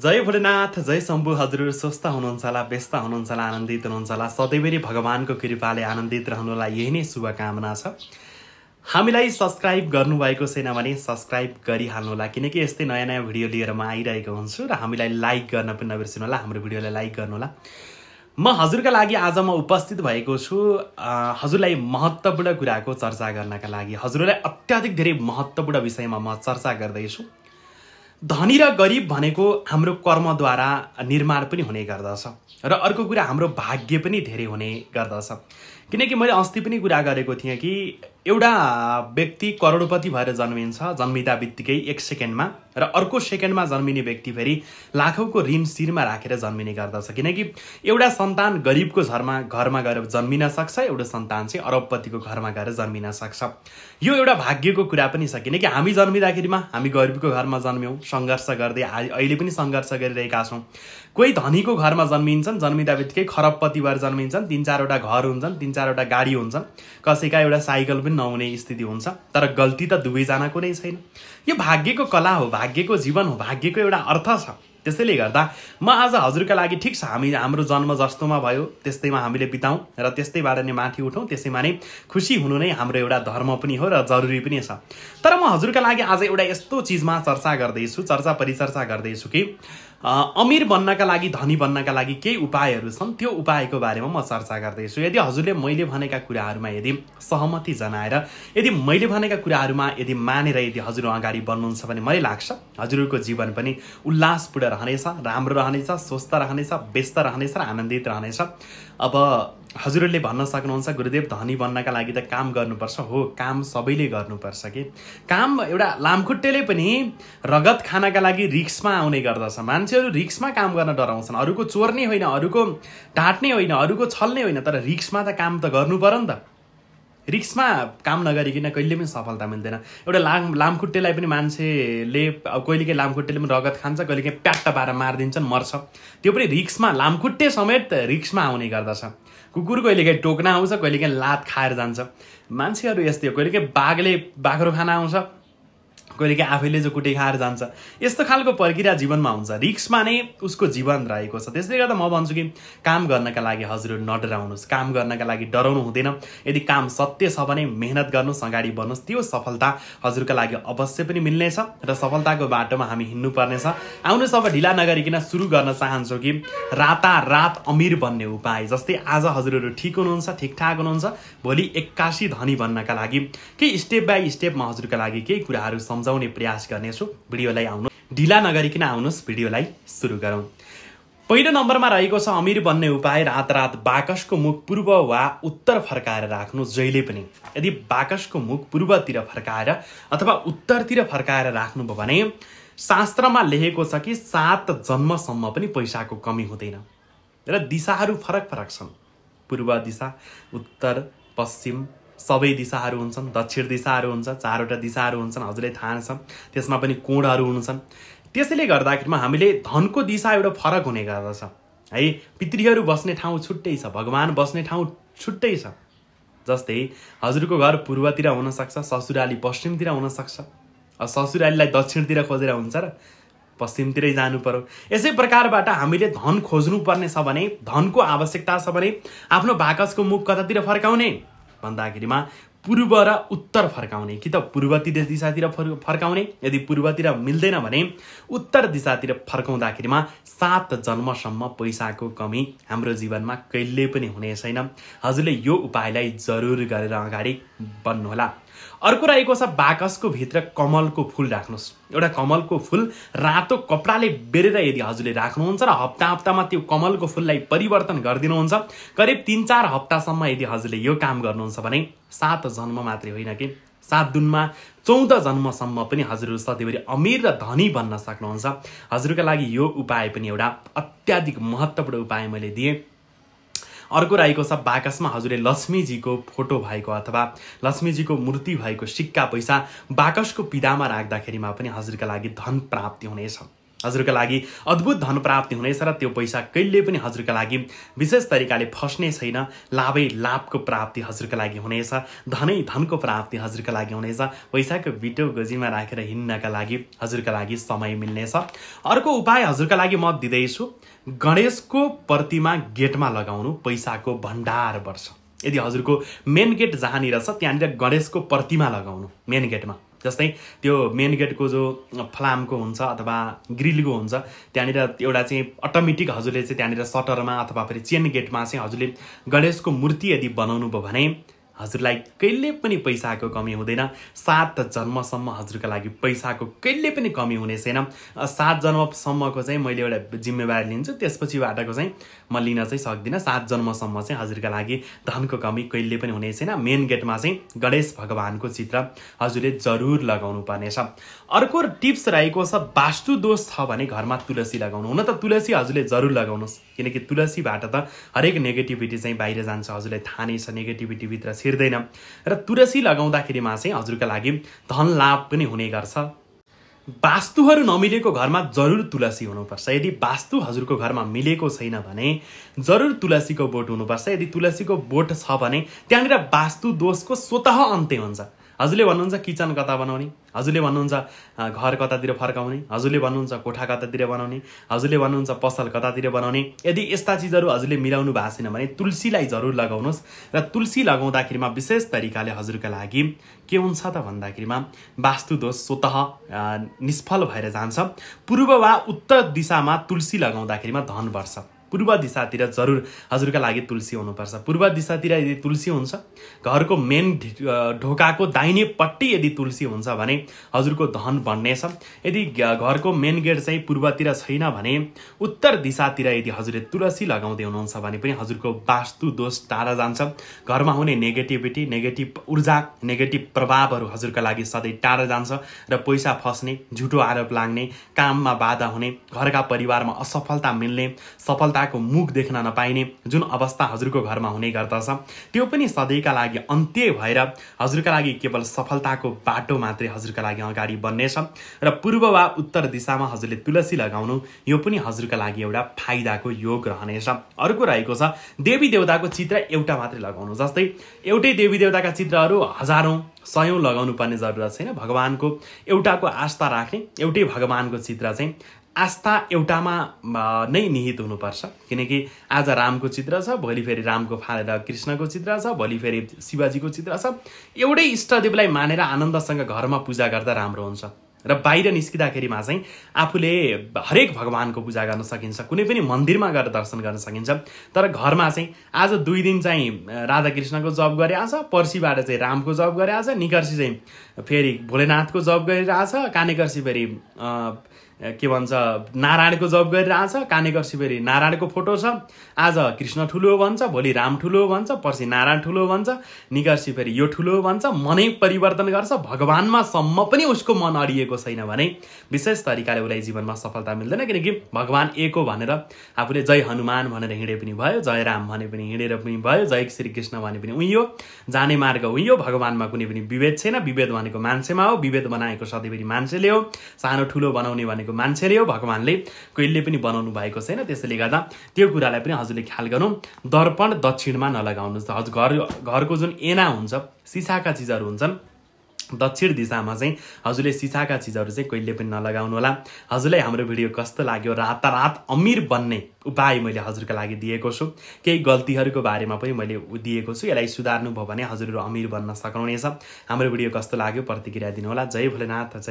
जय भोलेनाथ जय शम्भु हजुर स्वस्थ हुनुहुन्छ होला व्यस्त हुनुहुन्छ होला आनन्दित हुनुहुन्छ होला सधैँभरि भगवान्को कृपाले आनन्दित रहनुलाई यही नै शुभकामना छ हामीलाई सब्सक्राइब गर्नुभएको छैन भने सब्सक्राइब गरिहाल्नु होला किनकि यस्तै नयाँ नयाँ भिडियो लिएर म आइरहेको हुन्छु र हामीलाई लाइक गर्न पनि नबिर्सिनु होला हाम्रो भिडियोलाई लाइक गर्नुहोला म हजुरका लागि आज म उपस्थित भएको छु हजुरलाई महत्त्वपूर्ण कुराको चर्चा गर्नका लागि हजुरलाई अत्याधिक धेरै महत्त्वपूर्ण विषयमा म चर्चा गर्दैछु धनी र गरिब भनेको हाम्रो कर्मद्वारा निर्माण पनि हुने गर्दछ र अर्को कुरा हाम्रो भाग्य पनि धेरै हुने गर्दछ किनकि मैले अस्ति पनि कुरा गरेको थिएँ कि एउटा व्यक्ति करोडपति भएर जन्मिन्छ जन्मिँदा बित्तिकै एक सेकेन्डमा र अर्को सेकेन्डमा जन्मिने व्यक्ति फेरि लाखौँको ऋण शिरमा राखेर जन्मिने गर्दछ किनकि एउटा सन्तान गरिबको घरमा घरमा गएर जन्मिन सक्छ एउटा सन्तान चाहिँ अरबपतिको घरमा गएर जन्मिन सक्छ यो एउटा भाग्यको कुरा पनि छ किनकि हामी जन्मिँदाखेरिमा हामी गरिबको घरमा जन्म्यौँ सङ्घर्ष गर्दै अहिले पनि सङ्घर्ष गरिरहेका छौँ कोही धनीको घरमा जन्मिन्छन् जन्मिँदा बित्तिकै खरबपति भएर जन्मिन्छन् तिन चारवटा घर हुन्छन् तिन चारवटा गाडी हुन्छन् कसैका एउटा साइकल पनि पनि नहुने स्थिति हुन्छ तर गल्ती त दुवैजनाको नै छैन यो भाग्यको कला हो भाग्यको जीवन हो भाग्यको एउटा अर्थ छ त्यसैले गर्दा म आज हजुरका लागि ठिक छ हामी हाम्रो जन्म जस्तोमा भयो त्यस्तैमा हामीले बिताउँ र त्यस्तैबाट नै माथि उठौँ त्यसैमा नै खुसी हुनु नै हाम्रो एउटा धर्म पनि हो र जरुरी पनि छ तर म हजुरका लागि आज एउटा यस्तो चिजमा चर्चा गर्दैछु चर्चा परिचर्चा गर्दैछु कि अमिर बन्नका लागि धनी बन्नका लागि केही उपायहरू छन् त्यो उपायको बारेमा म चर्चा गर्दैछु यदि हजुरले मैले भनेका कुराहरूमा यदि सहमति जनाएर यदि मैले भनेका कुराहरूमा यदि मानेर यदि हजुर अगाडि बढ्नुहुन्छ भने मलाई लाग्छ हजुरहरूको जीवन पनि उल्लासपूर्ण रहनेछ राम्रो रहनेछ स्वस्थ रहनेछ व्यस्त रहनेछ र आनन्दित रहनेछ अब हजुरहरूले भन्न सक्नुहुन्छ गुरुदेव धनी बन्नका लागि त काम गर्नुपर्छ हो काम सबैले गर्नुपर्छ कि काम एउटा लामखुट्टेले पनि रगत खानका लागि रिक्समा आउने गर्दछ मान्छेहरू रिक्समा काम गर्न डराउँछन् अरूको चोर्ने होइन अरूको ढाँट्ने होइन अरूको छल्ने होइन तर रिक्समा त काम त गर्नु पऱ्यो नि त रिक्समा काम नगरिकन कहिले पनि सफलता मिल्दैन एउटा लाम लामखुट्टेलाई पनि मान्छेले कहिलेकाहीँ लामखुट्टेले पनि रगत खान्छ कहिलेकाहीँ प्याट्टा पारेर मारिदिन्छन् मर्छ त्यो पनि रिक्समा लामखुट्टे समेत रिक्समा आउने गर्दछ कुकुर कहिलेकाहीँ टोक्न आउँछ कहिलेकाहीँ लात खाएर जान्छ मान्छेहरू यस्तै हो कहिलेकाहीँ बाघले बाख्रो खान आउँछ कहिलेकाहीँ आफैले जो कुटे खाएर जान्छ यस्तो खालको प्रक्रिया जीवनमा हुन्छ रिक्समा नै उसको जीवन रहेको छ त्यसले गर्दा म भन्छु कि काम गर्नका लागि हजुर नडराउनुहोस् काम गर्नका लागि डराउनु हुँदैन यदि काम सत्य छ भने मेहनत गर्नुहोस् अगाडि बढ्नुहोस् त्यो सफलता हजुरका लागि अवश्य पनि मिल्नेछ र सफलताको बाटोमा हामी हिँड्नुपर्नेछ आउनु अब ढिला नगरिकन सुरु गर्न चाहन्छौँ कि रातारात अमिर बन्ने उपाय जस्तै आज हजुरहरू ठिक हुनुहुन्छ ठिकठाक हुनुहुन्छ भोलि एक्कासी धनी बन्नका लागि केही स्टेप बाई स्टेप म हजुरका लागि केही कुराहरू सम्झाउने प्रयास गर्नेछु भिडियोलाई आउनु ढिला नगरिकन आउनुहोस् भिडियोलाई सुरु गरौँ पहिलो नम्बरमा रहेको छ अमिर बन्ने उपाय रात रात बाकसको मुख पूर्व वा उत्तर फर्काएर राख्नु जहिले पनि यदि बाकसको मुख पूर्वतिर फर्काएर अथवा उत्तरतिर फर्काएर राख्नुभयो भने शास्त्रमा लेखेको छ कि सात जन्मसम्म पनि पैसाको कमी हुँदैन र दिशाहरू फरक फरक छन् पूर्व दिशा उत्तर पश्चिम सबै दिशाहरू हुन्छन् दक्षिण दिशाहरू हुन्छ चारवटा दिशाहरू हुन्छन् हजुरले थाहा छ त्यसमा पनि कोणहरू हुन्छन् त्यसैले गर्दाखेरिमा हामीले धनको दिशा एउटा फरक हुने गर्दछ है पितृहरू बस्ने ठाउँ छुट्टै छ भगवान् बस्ने ठाउँ छुट्टै छ जस्तै हजुरको घर पूर्वतिर हुनसक्छ ससुराली पश्चिमतिर हुनसक्छ ससुरालीलाई दक्षिणतिर खोजेर हुन्छ र पश्चिमतिरै जानु पर्यो यसै प्रकारबाट हामीले धन खोज्नुपर्ने छ भने धनको आवश्यकता छ भने आफ्नो बाकसको मुख कतातिर फर्काउने भन्दाखेरिमा पूर्व र उत्तर फर्काउने कि त देश दिशातिर फर् फर्काउने यदि पूर्वतिर मिल्दैन भने उत्तर दिशातिर फर्काउँदाखेरिमा सात जन्मसम्म पैसाको कमी हाम्रो जीवनमा कहिल्यै पनि हुने छैन हजुरले यो उपायलाई जरुर गरेर अगाडि बढ्नुहोला अर्को रहेको छ बाकसको भित्र कमलको फुल राख्नुहोस् एउटा कमलको फुल रातो कपडाले बेरेर यदि हजुरले राख्नुहुन्छ र हप्ता हप्तामा त्यो कमलको फुललाई परिवर्तन गरिदिनुहुन्छ करिब तिन चार हप्तासम्म यदि हजुरले यो काम गर्नुहुन्छ भने सात जन्म मात्रै होइन कि सात दुनमा चौध जन्मसम्म पनि हजुरहरू सधैँभरि अमिर र धनी बन्न सक्नुहुन्छ हजुरका लागि यो उपाय पनि एउटा अत्याधिक महत्त्वपूर्ण उपाय मैले दिएँ अर्को राईको छ बाकसमा हजुरले लक्ष्मीजीको फोटो भएको अथवा लक्ष्मीजीको मूर्ति भएको सिक्का पैसा बाकसको पिदामा राख्दाखेरिमा पनि हजुरका लागि धन प्राप्ति हुनेछ हजुरका लागि अद्भुत धन प्राप्ति हुनेछ र त्यो पैसा कहिले पनि हजुरका लागि विशेष तरिकाले फस्ने छैन लाभै लाभको प्राप्ति हजुरका लागि हुनेछ धनै धनको प्राप्ति हजुरका लागि हुनेछ पैसाको बिटो गोजीमा राखेर हिँड्नका लागि हजुरका लागि समय मिल्नेछ अर्को उपाय हजुरका लागि म दिँदैछु गणेशको प्रतिमा गेटमा लगाउनु पैसाको भण्डार वर्ष यदि हजुरको मेन गेट जहाँनिर छ त्यहाँनिर गणेशको प्रतिमा लगाउनु मेन गेटमा जस्तै त्यो मेन गेटको जो फ्लामको हुन्छ अथवा ग्रिलको हुन्छ त्यहाँनिर एउटा चाहिँ अटोमेटिक हजुरले चाहिँ त्यहाँनिर सटरमा अथवा फेरि चेन गेटमा चाहिँ हजुरले गणेशको मूर्ति यदि बनाउनु भयो भने हजुरलाई कहिले पनि पैसाको कमी हुँदैन सात जन्मसम्म हजुरको लागि पैसाको कहिले पनि कमी हुने छैन सात जन्मसम्मको चाहिँ मैले एउटा जिम्मेवारी लिन्छु त्यसपछिबाटको चाहिँ म लिन चाहिँ सक्दिनँ सात जन्मसम्म चाहिँ हजुरका लागि धनको कमी कहिले पनि हुने छैन मेन गेटमा चाहिँ गणेश भगवान्को चित्र हजुरले जरुर लगाउनु पर्नेछ अर्को टिप्स रहेको छ वास्तु दोष छ भने घरमा तुलसी लगाउनु हुन त तुलसी हजुरले जरुर लगाउनुहोस् किनकि तुलसीबाट त हरेक नेगेटिभिटी चाहिँ बाहिर जान्छ हजुरलाई थाहा नै छ नेगेटिभिटीभित्र छिर्दैन र तुलसी लगाउँदाखेरिमा चाहिँ हजुरका लागि धन लाभ पनि हुने गर्छ वास्तुहरू नमिलेको घरमा जरुर तुलसी हुनुपर्छ यदि वास्तु हजुरको घरमा मिलेको छैन भने जरुर तुलसीको बोट हुनुपर्छ यदि तुलसीको बोट छ भने त्यहाँनिर वास्तु दोषको स्वत अन्त्य हुन्छ हजुरले भन्नुहुन्छ किचन कता बनाउने हजुरले भन्नुहुन्छ घर कतातिर फर्काउने हजुरले भन्नुहुन्छ कोठा कतातिर बनाउने हजुरले भन्नुहुन्छ पसल कतातिर बनाउने यदि यस्ता चिजहरू हजुरले मिलाउनु भएको छैन भने तुलसीलाई जरुर लगाउनुहोस् र तुलसी लगाउँदाखेरिमा विशेष तरिकाले हजुरका लागि के हुन्छ त भन्दाखेरिमा वास्तुदोष स्वत निष्फल भएर जान्छ पूर्व वा उत्तर दिशामा तुलसी लगाउँदाखेरिमा धन वर्ष पूर्व दिशातिर जरुर हजुरका लागि तुलसी हुनुपर्छ पूर्व दिशातिर यदि तुलसी हुन्छ घरको मेन ढोकाको दाहिनेपट्टि यदि तुलसी हुन्छ भने हजुरको धन बन्नेछ यदि घरको मेन गेट चाहिँ पूर्वतिर छैन भने उत्तर दिशातिर यदि हजुरले तुलसी लगाउँदै हुनुहुन्छ भने पनि हजुरको वास्तु दोष टाढा जान्छ घरमा हुने नेगेटिभिटी नेगेटिभ ऊर्जा नेगेटिभ प्रभावहरू हजुरका लागि सधैँ टाढा जान्छ र पैसा फस्ने झुटो आरोप लाग्ने काममा बाधा हुने घरका परिवारमा असफलता मिल्ने सफलता पिताको मुख देख्न नपाइने जुन अवस्था हजुरको घरमा हुने गर्दछ त्यो पनि सधैँका लागि अन्त्य भएर हजुरका लागि केवल सफलताको बाटो मात्रै हजुरका लागि अगाडि बढ्नेछ र पूर्व वा उत्तर दिशामा हजुरले तुलसी लगाउनु यो पनि हजुरका लागि एउटा फाइदाको योग रहनेछ अर्को रहेको छ देवी देवताको चित्र एउटा मात्रै लगाउनु जस्तै एउटै देवी देवताका चित्रहरू हजारौँ सयौँ लगाउनु पर्ने जरुरत छैन भगवान्को एउटाको आस्था राख्ने एउटै भगवान्को चित्र चाहिँ आस्था एउटामा नै निहित हुनुपर्छ किनकि आज रामको चित्र छ भोलि फेरि रामको फालेर कृष्णको चित्र छ भोलि फेरि शिवाजीको चित्र छ एउटै इष्टदेवलाई मानेर आनन्दसँग घरमा पूजा गर्दा राम्रो हुन्छ र बाहिर निस्किँदाखेरिमा चाहिँ आफूले हरेक भगवान्को पूजा गर्न सकिन्छ कुनै पनि मन्दिरमा गएर दर्शन गर्न सकिन्छ तर घरमा चाहिँ आज दुई दिन चाहिँ राधाकृष्णको जप गरे आछ पर्सिबाट चाहिँ रामको जप गरे आछ निकर्सी चाहिँ फेरि भोलेनाथको जप गरिरहेछ कानेकर्सी फेरि के भन्छ नारायणको जप गरिरहेछ काने फेरि नारायणको फोटो छ आज कृष्ण ठुलो भन्छ भोलि राम ठुलो भन्छ पर्सि नारायण ठुलो भन्छ फेरि यो ठुलो भन्छ मनै परिवर्तन गर्छ भगवान्मा सम्म पनि उसको मन अडिएको छैन भने विशेष तरिकाले उसलाई जीवनमा सफलता मिल्दैन किनकि भगवान् एक हो भनेर आफूले जय हनुमान भनेर हिँडे पनि भयो जय राम भने पनि हिँडेर पनि भयो जय श्रीकृष्ण भने पनि उयो जाने मार्ग उयो भगवान्मा कुनै पनि विभेद छैन विभेद भनेको मान्छेमा हो विभेद बनाएको सधैँ सधैँभरि मान्छेले हो सानो ठुलो बनाउने भनेको भनेको मान्छेले हो भगवान्ले कहिले पनि बनाउनु भएको छैन त्यसैले गर्दा त्यो कुरालाई पनि हजुरले ख्याल गर्नु दर्पण दक्षिणमा नलगाउनुहोस् हजुर घर घरको जुन एना हुन्छ सिसाका चिजहरू हुन्छन् दक्षिण दिशामा चाहिँ हजुरले सिसाका चिजहरू चाहिँ कहिले पनि नलगाउनु होला हजुरलाई हाम्रो भिडियो कस्तो लाग्यो रातारात अमिर बन्ने उपाय मैले हजुरका लागि दिएको छु केही गल्तीहरूको बारेमा पनि मैले दिएको छु यसलाई सुधार्नु भयो भने हजुरहरू अमिर बन्न सक्नुहुनेछ हाम्रो भिडियो कस्तो लाग्यो प्रतिक्रिया दिनुहोला जय भोलेनाथ